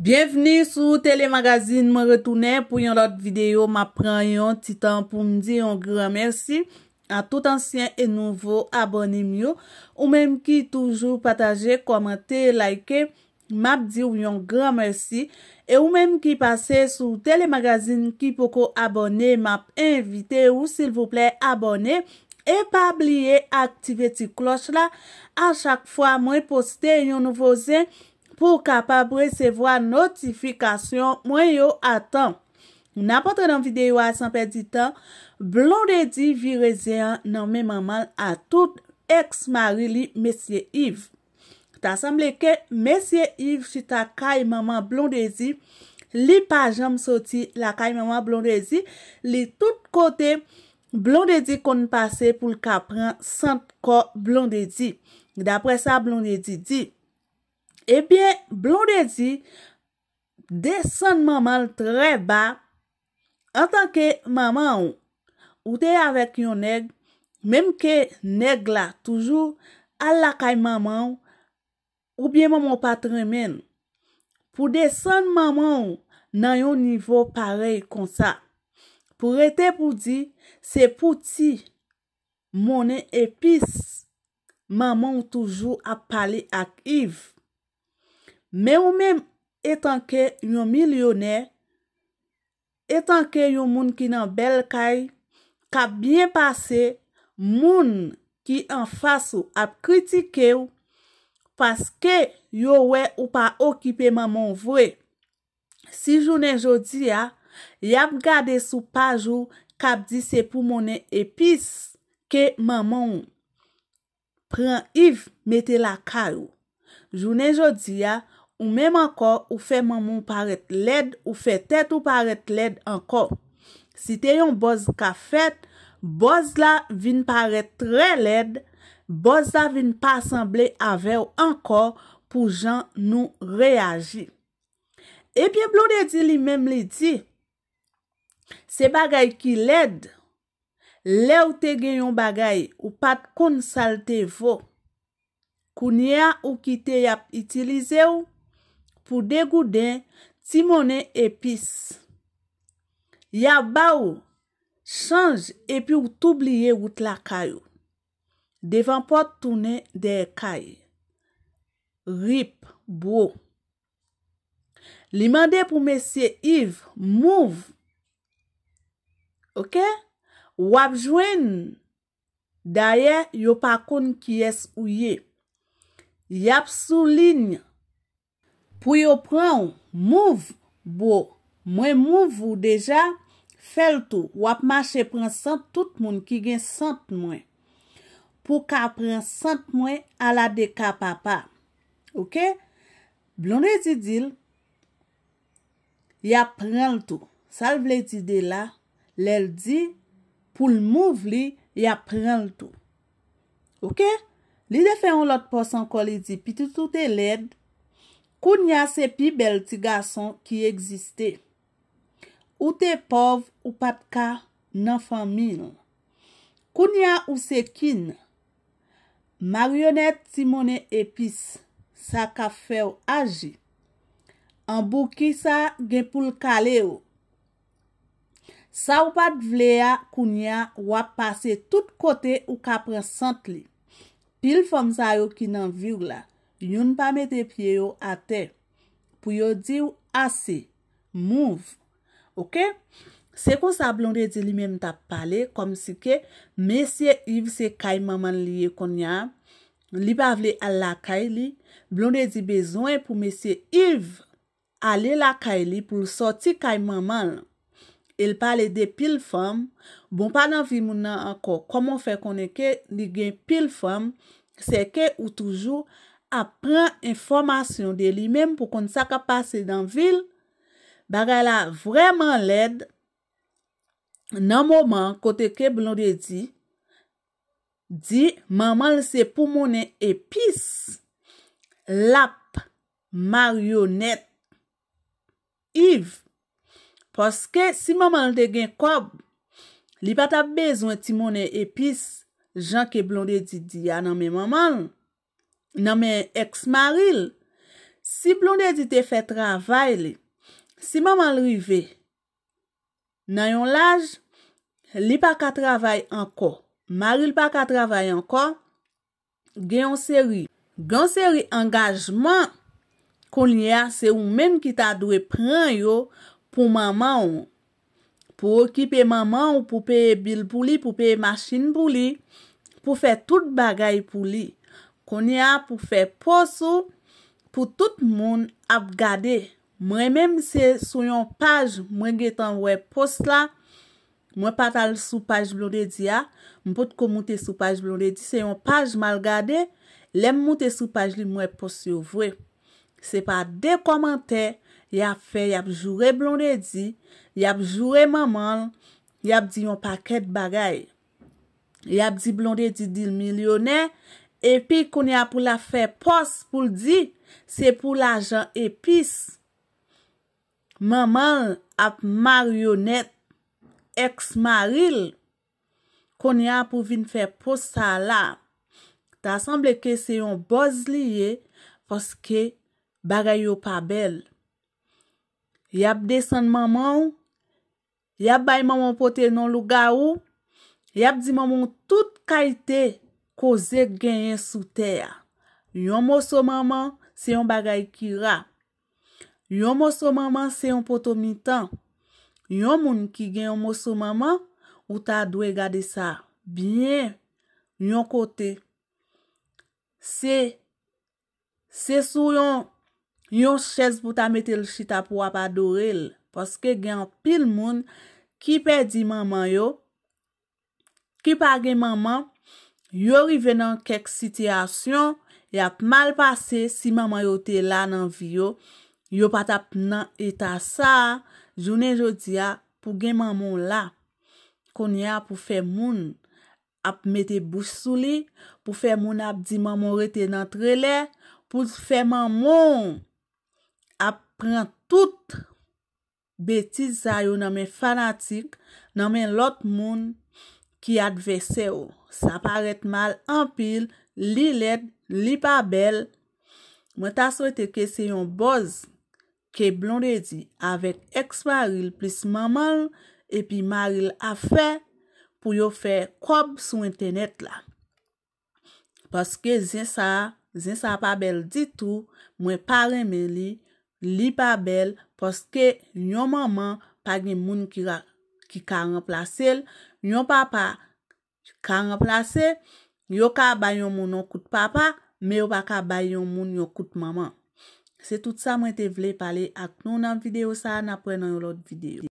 Bienveni sou telemagazine, mwen retounen pou yon lot videyo, mwen pran yon titan pou mdi yon gran mersi a tout ansyen e nouvo abonem yo ou menm ki toujou pataje, komente, like, mwen ap di yon gran mersi e ou menm ki pase sou telemagazine ki poko abone, mwen ap invite ou sil vouple abone e pa bliye aktive ti kloch la a chak fwa mwen poste yon nouvo zin pou kapab resevo a notifikasyon mwen yo atan. Mwen apotre dan videyo a sanpe di tan, blondedi virè zeyan nan mè maman a tout ex-mari li M. Yves. Ta asemble ke M. Yves chita kay maman blondedi, li pajam soti la kay maman blondedi, li tout kote blondedi kon pase pou l ka pran sant ko blondedi. Dapre sa, blondedi di, Ebyen, blon de di, de san maman tre ba an tanke maman ou de avek yon neg, menm ke neg la toujou al lakay maman ou byen maman patre men. Pou de san maman ou nan yon nivou parey kon sa. Pou rete pou di, se pouti mounen epis maman ou toujou ap pale ak yiv. Me ou men etan ke yon milyonè, etan ke yon moun ki nan bel kay, kap byen pase moun ki an fasu ap kritike ou, paske yon we ou pa okipe maman vwe. Si jounen jodi ya, yap gade sou pajou kap dise pou mounen epis ke maman pren if metela karou. Jounen jodi ya, ou mem ankor ou fe mamon paret led, ou fe tet ou paret led ankor. Si te yon boz ka fet, boz la vin paret tre led, boz la vin pa asemble avew ankor pou jan nou reagi. E piye blou de di li mem li di, se bagay ki led, le ou te gen yon bagay ou pat kon salte vo, konye a ou ki te yap itilize ou, pou degou den timone epis. Yap ba ou, chanj epi ou toubliye wout la kayo. Devan po tounen de kay. Rip, bro. Limande pou mesye yiv, mouv. Ok? Wap jwen, daye yopakoun kyes ou ye. Yap sou linye, Pou yo pran ou mouv, bo, mwen mouv ou deja, fel tou. Wap mache pran sant tout moun ki gen sant mwen. Pou ka pran sant mwen, ala de ka papa. Ok? Blon e zidil, ya pran l tou. Sal vle zidil la, lel di, pou l mouv li, ya pran l tou. Ok? Li de fe yon lot posan kon li di, pi tou tout e ledd. Koun ya sepi bel ti gason ki egziste. Ou te pov ou pat ka nan famin. Koun ya ou sekin. Marionet timone epis sa ka fe ou aji. Anbou ki sa genpoul kale ou. Sa ou pat vle ya koun ya wap pase tout kote ou ka prensant li. Pil fom sa yo ki nan vir la. yon pa me de pye yo ate, pou yo di yo ase, mouv, ok, se kon sa blondè di li menm ta pale, kom si ke, mesye yiv se kay mamman li ye kon ya, li pa vle al la kay li, blondè di bezwen pou mesye yiv, ale la kay li, pou soti kay mamman, el pale de pil fom, bon pa nan vi moun nan anko, komon fe kon e ke, li gen pil fom, se ke ou toujou, apren informasyon de li menm pou kon sa ka pase dan vil, baga la vreman led, nan moman kote ke blon de di, di, maman se pou mounen epis, lap, marionet, iv, poske si maman de gen kob, li pata bezwen ti mounen epis, jan ke blon de di di anan ah, men maman, Nan men, ex-maril, si plon de di te fe travay li, si maman li ve, nan yon laj, li pa ka travay anko. Maril pa ka travay anko, gen yon seri. Gen seri, engajman kon yon se ou men ki ta dwe pran yo pou maman ou. Pou ekipe maman ou, pou pe bil pou li, pou pe machine pou li, pou fe tout bagay pou li. konye a pou fè pos ou, pou tout moun ap gade. Mwen mèm se sou yon paj, mwen getan wè pos la, mwen patal sou paj Blondie di a, mwen pot ko moutè sou paj Blondie di, se yon paj mal gade, lèm moutè sou paj li mwen pos yo vwe. Se pa de komante, yap fè, yap jure Blondie di, yap jure mamal, yap di yon paket bagay. Yap di Blondie di dil milyonè, yap di yon paket bagay. Epi konye ap pou la fe pos pou l di, se pou la jan epis. Maman ap maryonet eks maril, konye ap pou vin fe pos sa la. Ta semble ke se yon boz liye, poske bagay yo pa bel. Yap desen maman, yap bay maman pote non luga ou, yap di maman tout kalite. Ko zek genyen sou tè ya. Yon mousou maman se yon bagay ki ra. Yon mousou maman se yon poto mi tan. Yon moun ki genyon mousou maman, ou ta dwe gade sa. Bien, yon kote. Se, se sou yon, yon chèz pou ta metel chita pou apadorel. Poske genyon pil moun, ki pe di maman yo, ki pa gen maman, Yo rive nan kek sityasyon, yap mal pase si maman yo te la nan vi yo, yo pat ap nan eta sa, jounen jodi ya pou gen maman la. Koni ya pou fe moun, ap mete bousou li, pou fe moun ap di maman rete nan trele, pou fe maman, moun ap prentout beti za yo nan men fanatik, nan men lot moun, ki advesè ou. Sa paret mal anpil, li led, li pa bel. Mwen ta souwete ke se yon boz, ke blondedi avet eksparil plis mamal, epi maril afè, pou yo fè kob sou internet la. Poske zin sa, zin sa pa bel ditou, mwen paremeli, li pa bel, poske yon mamal pagi moun ki rak. Ki ka remplase el. Nyon papa. Ki ka remplase. Nyon ka bayon moun nou kout papa. Me yon pa ka bayon moun nou kout maman. Se tout sa mwen te vle pale ak nou nan video sa. Na pre nan yon lot video.